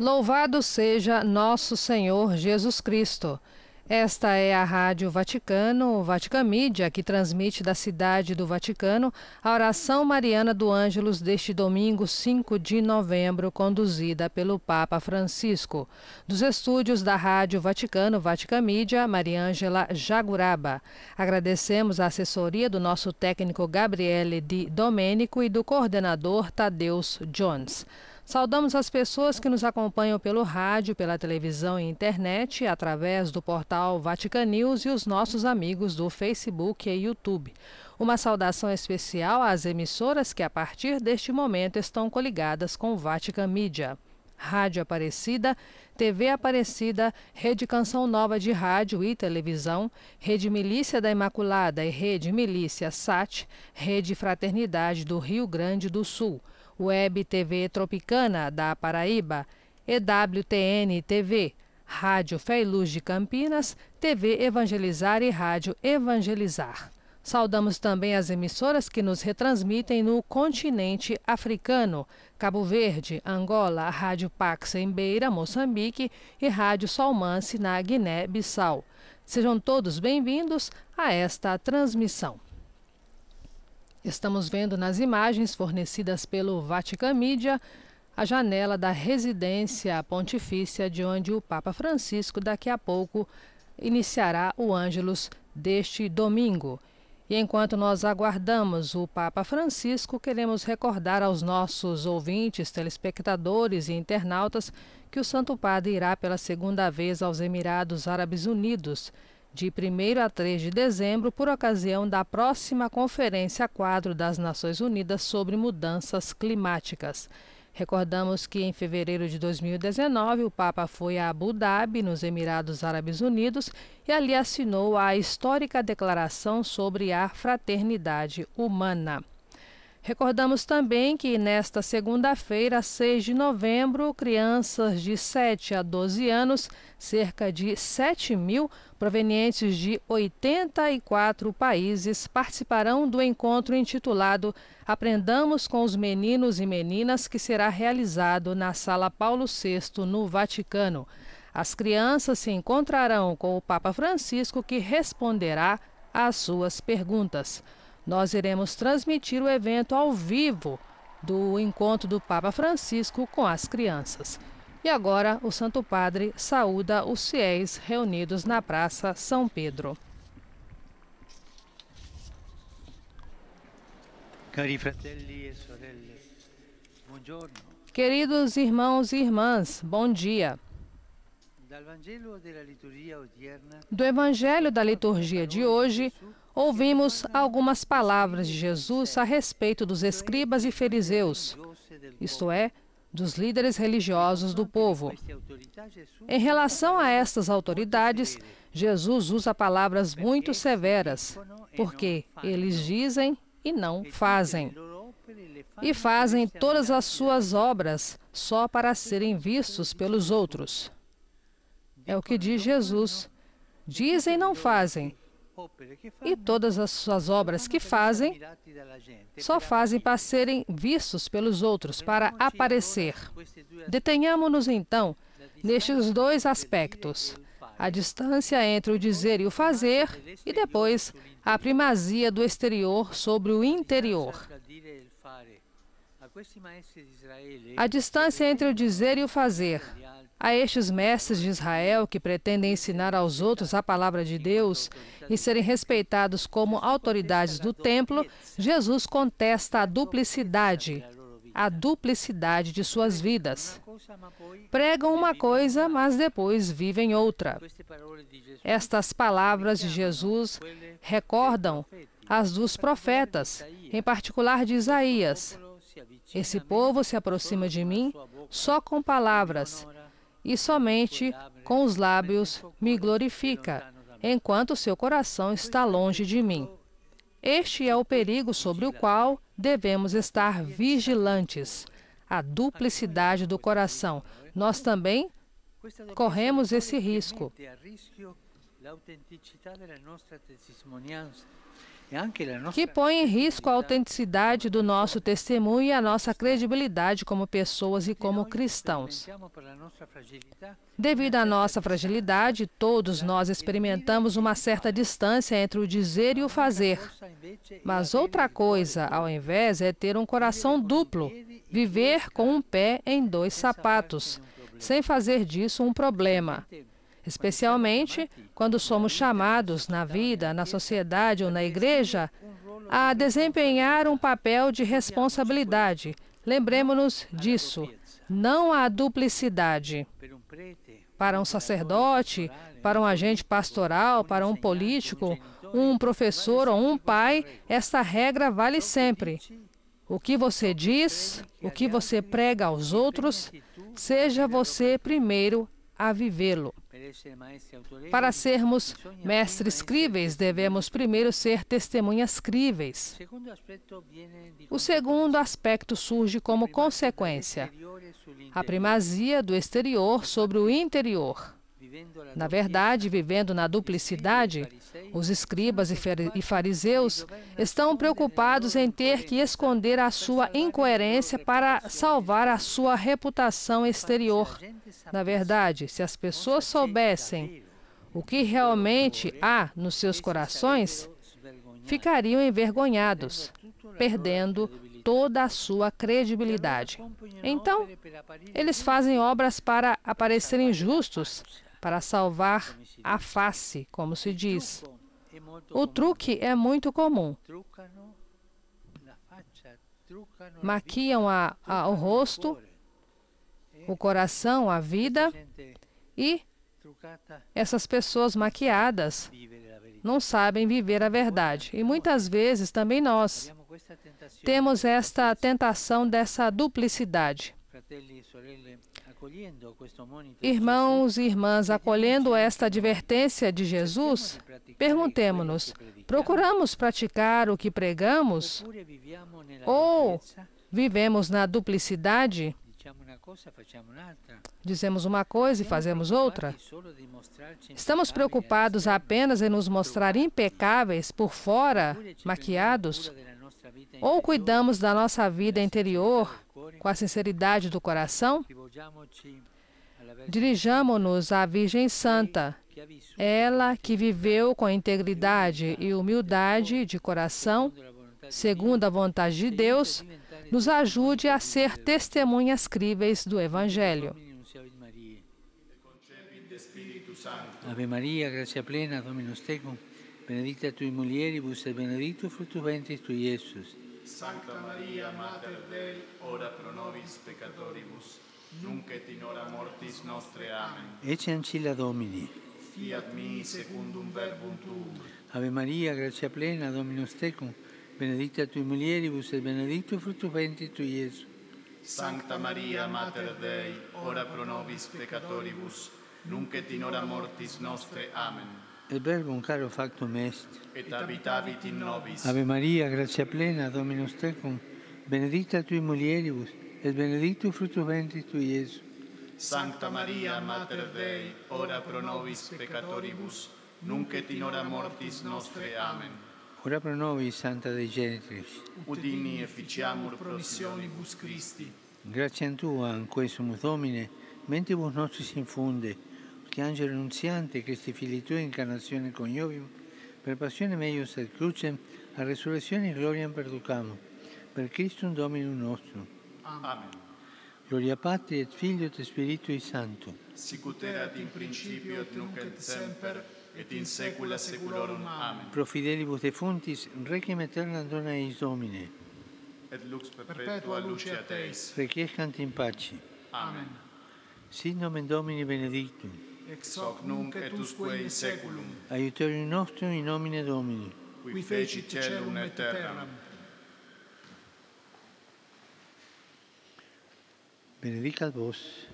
Louvado seja nosso Senhor Jesus Cristo. Esta é a Rádio Vaticano, Vaticamídia, que transmite da cidade do Vaticano a oração mariana do Ângelus deste domingo 5 de novembro, conduzida pelo Papa Francisco. Dos estúdios da Rádio Vaticano, Vaticamídia, Mariângela Jaguraba. Agradecemos a assessoria do nosso técnico Gabriele Di Domênico e do coordenador Tadeus Jones. Saudamos as pessoas que nos acompanham pelo rádio, pela televisão e internet, através do portal Vatican News e os nossos amigos do Facebook e YouTube. Uma saudação especial às emissoras que, a partir deste momento, estão coligadas com Vatican Media. Rádio Aparecida, TV Aparecida, Rede Canção Nova de Rádio e Televisão, Rede Milícia da Imaculada e Rede Milícia SAT, Rede Fraternidade do Rio Grande do Sul. Web TV Tropicana da Paraíba, EWTN TV, Rádio Fé e Luz de Campinas, TV Evangelizar e Rádio Evangelizar. Saudamos também as emissoras que nos retransmitem no continente africano: Cabo Verde, Angola, Rádio Pax em Beira, Moçambique e Rádio Salmance na Guiné-Bissau. Sejam todos bem-vindos a esta transmissão. Estamos vendo nas imagens fornecidas pelo Vatican Media a janela da residência pontifícia de onde o Papa Francisco daqui a pouco iniciará o Ângelus deste domingo. E enquanto nós aguardamos o Papa Francisco, queremos recordar aos nossos ouvintes, telespectadores e internautas que o Santo Padre irá pela segunda vez aos Emirados Árabes Unidos de 1 a 3 de dezembro, por ocasião da próxima Conferência Quadro das Nações Unidas sobre Mudanças Climáticas. Recordamos que em fevereiro de 2019 o Papa foi a Abu Dhabi, nos Emirados Árabes Unidos, e ali assinou a histórica declaração sobre a fraternidade humana. Recordamos também que nesta segunda-feira, 6 de novembro, crianças de 7 a 12 anos, cerca de 7 mil, provenientes de 84 países, participarão do encontro intitulado Aprendamos com os Meninos e Meninas, que será realizado na Sala Paulo VI, no Vaticano. As crianças se encontrarão com o Papa Francisco, que responderá às suas perguntas. Nós iremos transmitir o evento ao vivo do encontro do Papa Francisco com as crianças. E agora o Santo Padre saúda os fiéis reunidos na Praça São Pedro. Cari fratelli e sorelle, buongiorno. Queridos irmãos e irmãs, bom dia. Do Evangelho da liturgia de hoje, ouvimos algumas palavras de Jesus a respeito dos escribas e fariseus, isto é, dos líderes religiosos do povo. Em relação a estas autoridades, Jesus usa palavras muito severas, porque eles dizem e não fazem. E fazem todas as suas obras só para serem vistos pelos outros. É o que diz Jesus. Dizem e não fazem, e todas as suas obras que fazem só fazem para serem vistos pelos outros, para aparecer. Detenhamos-nos então nestes dois aspectos: a distância entre o dizer e o fazer, e depois a primazia do exterior sobre o interior. A distância entre o dizer e o fazer. A estes mestres de Israel que pretendem ensinar aos outros a palavra de Deus e serem respeitados como autoridades do templo, Jesus contesta a duplicidade, a duplicidade de suas vidas. Pregam uma coisa, mas depois vivem outra. Estas palavras de Jesus recordam as dos profetas, em particular de Isaías. Esse povo se aproxima de mim só com palavras e somente com os lábios me glorifica, enquanto seu coração está longe de mim. Este é o perigo sobre o qual devemos estar vigilantes. A duplicidade do coração. Nós também corremos esse risco. É que põe em risco a autenticidade do nosso testemunho e a nossa credibilidade como pessoas e como cristãos. Devido à nossa fragilidade, todos nós experimentamos uma certa distância entre o dizer e o fazer. Mas outra coisa, ao invés, é ter um coração duplo, viver com um pé em dois sapatos, sem fazer disso um problema especialmente quando somos chamados na vida, na sociedade ou na igreja a desempenhar um papel de responsabilidade. Lembremos-nos disso. Não há duplicidade. Para um sacerdote, para um agente pastoral, para um político, um professor ou um pai, esta regra vale sempre. O que você diz, o que você prega aos outros, seja você primeiro a vivê-lo. Para sermos mestres críveis, devemos primeiro ser testemunhas críveis. O segundo aspecto surge como consequência: é a primazia do exterior sobre o interior. Na verdade, vivendo na duplicidade, os escribas e fariseus estão preocupados em ter que esconder a sua incoerência para salvar a sua reputação exterior. Na verdade, se as pessoas soubessem o que realmente há nos seus corações, ficariam envergonhados, perdendo toda a sua credibilidade. Então, eles fazem obras para aparecerem justos, para salvar a face, como se diz. É o truque é muito comum. Maquiam a, a, o rosto, é o coração, a vida e essas pessoas maquiadas não sabem viver a verdade. E muitas vezes também nós temos esta tentação dessa duplicidade. Irmãos e irmãs, acolhendo esta advertência de Jesus, perguntemos nos procuramos praticar o que pregamos? Ou vivemos na duplicidade? Dizemos uma coisa e fazemos outra? Estamos preocupados apenas em nos mostrar impecáveis por fora, maquiados? Ou cuidamos da nossa vida interior com a sinceridade do coração? Dirijamo-nos à Virgem Santa, ela que viveu com integridade e humildade de coração, segundo a vontade de Deus, nos ajude a ser testemunhas críveis do Evangelho. Ave Maria, gracia plena, Dominus tecum, benedicta tui mulieribus et benedictus fructus ventris tui, Iesus. Santa Maria, Mater Dei, ora pro nobis peccatoribus, nunc et in hora mortis nostre. Amen. Ecce ancilla Domini. fiat mi secundum verbum tuum. Ave Maria, grazia plena, Dominus tecum, benedicta tui mulieribus e benedictus frutto venti tui, Gesù. Sancta Maria, Mater Dei, ora pro nobis peccatoribus, nunc et in hora mortis nostre. Amen. Il verbum caro factum est. Et habitavit in nobis. Ave Maria, grazia plena, Dominus tecum, benedicta tui mulieribus, et benedictus frutto venti tui, Gesù. Santa Maria, Mater Dei, ora pro nobis peccatoribus, nunc et in hora mortis nostre. Amen. Ora pro nobis, Santa Dei Genitris. Udini efficiamur promissionibus Christi. Grazie a Tua, in questo Domine, nostri si infunde, che angelo annunziante, Cristi figli Tua, incarnazione coniovium, per passione meius et crucem, a resurrezione e gloria perducamo, per Cristo un Domino nostro. Amen. Amen. Gloria Patri et Filio et Spiritui Sancto. Sicut erat in principio et nunc et semper et in saecula saeculorum. Amen. Pro fidelibus defuntis requiem aeternam dona eis Domine. Et lux perpetua lucia teis. Requiescant in pace. Amen. Sit nomen Domini benedictum. Ex hoc nunc et usque in saeculum. Aiuterium nostrum in nomine Domini. Qui fecit celum et terram Benedicat vos,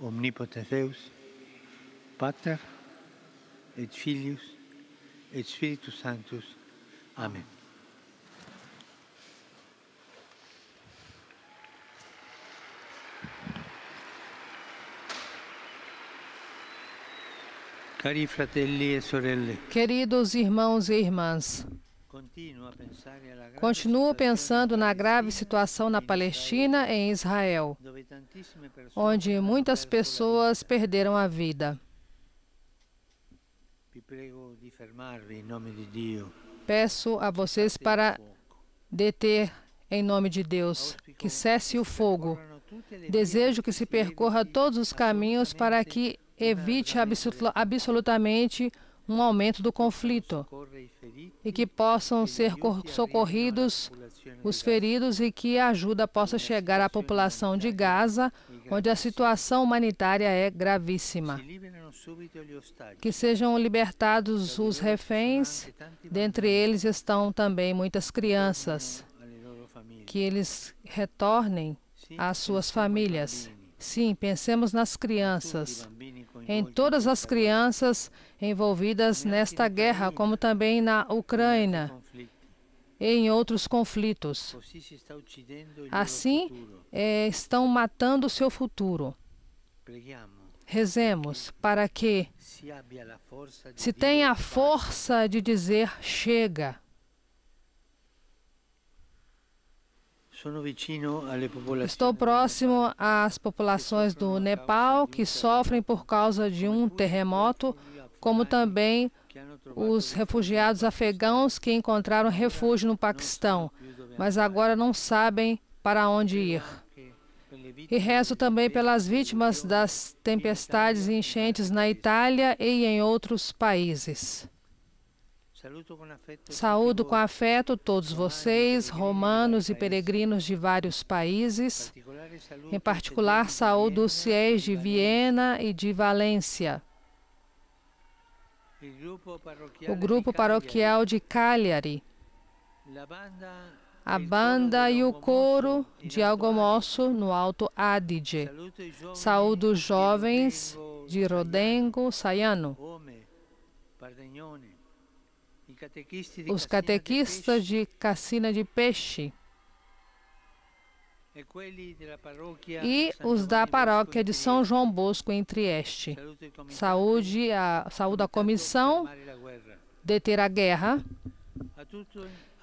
omnipotens Deus, Pater et Filius et Spiritus Sanctus. Amém. Cari fratelli e sorelle. Queridos irmãos e irmãs. Continuo pensando na grave situação na Palestina e em Israel, onde muitas pessoas perderam a vida. Peço a vocês para deter em nome de Deus, que cesse o fogo. Desejo que se percorra todos os caminhos para que evite absolutamente um aumento do conflito e que possam ser socorridos os feridos e que a ajuda possa chegar à população de Gaza, onde a situação humanitária é gravíssima. Que sejam libertados os reféns, dentre eles estão também muitas crianças, que eles retornem às suas famílias. Sim, pensemos nas crianças em todas as crianças envolvidas nesta guerra, como também na Ucrânia e em outros conflitos. Assim, é, estão matando o seu futuro. Rezemos para que se tenha a força de dizer chega Estou próximo às populações do Nepal que sofrem por causa de um terremoto, como também os refugiados afegãos que encontraram refúgio no Paquistão, mas agora não sabem para onde ir. E rezo também pelas vítimas das tempestades e enchentes na Itália e em outros países. Saúdo com afeto todos vocês, romanos e peregrinos de vários países. Em particular, saúdo os fiéis de Viena e de Valência. O grupo paroquial de Cagliari. A banda e o coro de Algomosso no Alto Adige. Saúdo os jovens de Rodengo, Saiano os catequistas de Cassina de Peixe é e os da paróquia de São João Bosco em Trieste. Saúde a, saúde a comissão deter a guerra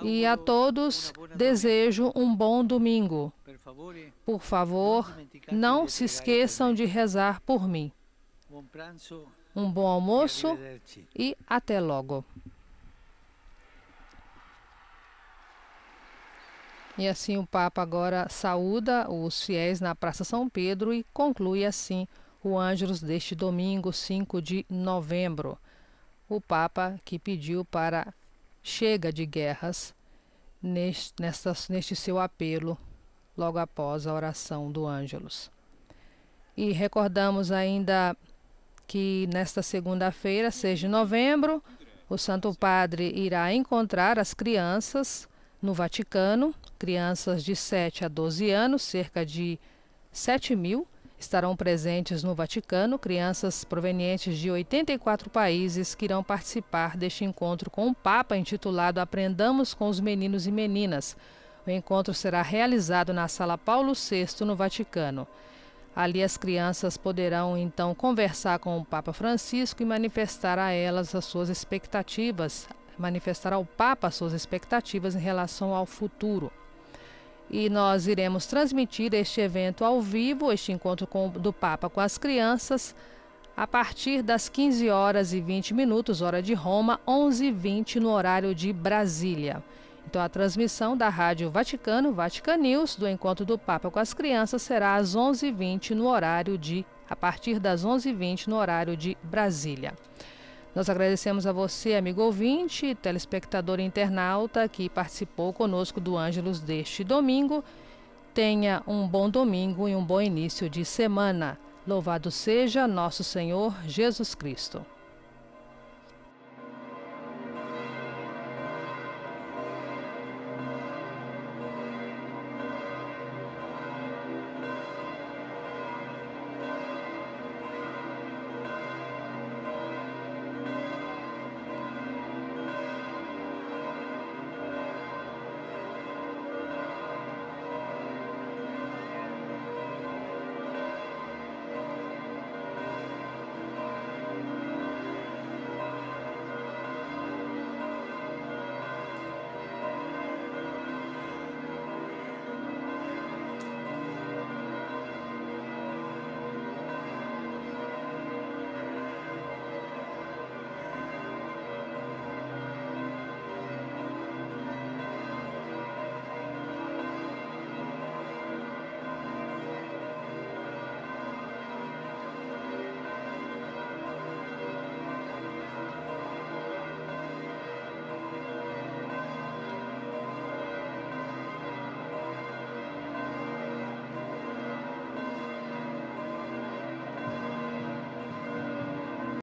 e a todos desejo um bom domingo. Por favor, não se esqueçam de rezar por mim. Um bom almoço e até logo. E assim o Papa agora saúda os fiéis na Praça São Pedro e conclui assim o Ângelus deste domingo 5 de novembro. O Papa que pediu para chega de guerras neste, nesta, neste seu apelo logo após a oração do Ângelus. E recordamos ainda que nesta segunda-feira, 6 de novembro, o Santo Padre irá encontrar as crianças no Vaticano Crianças de 7 a 12 anos, cerca de 7 mil, estarão presentes no Vaticano crianças provenientes de 84 países que irão participar deste encontro com o Papa intitulado Aprendamos com os Meninos e Meninas. O encontro será realizado na Sala Paulo VI, no Vaticano. Ali as crianças poderão então conversar com o Papa Francisco e manifestar a elas as suas expectativas, manifestar ao Papa as suas expectativas em relação ao futuro e nós iremos transmitir este evento ao vivo, este encontro com, do Papa com as crianças, a partir das 15 horas e 20 minutos, hora de Roma, 11 h 20 no horário de Brasília. Então, a transmissão da Rádio Vaticano, Vatican News, do encontro do Papa com as crianças será às 11:20 h 20 no horário de a partir das 11h20 no horário de Brasília. Nós agradecemos a você, amigo ouvinte, telespectador e internauta que participou conosco do Ângelos deste domingo. Tenha um bom domingo e um bom início de semana. Louvado seja nosso Senhor Jesus Cristo.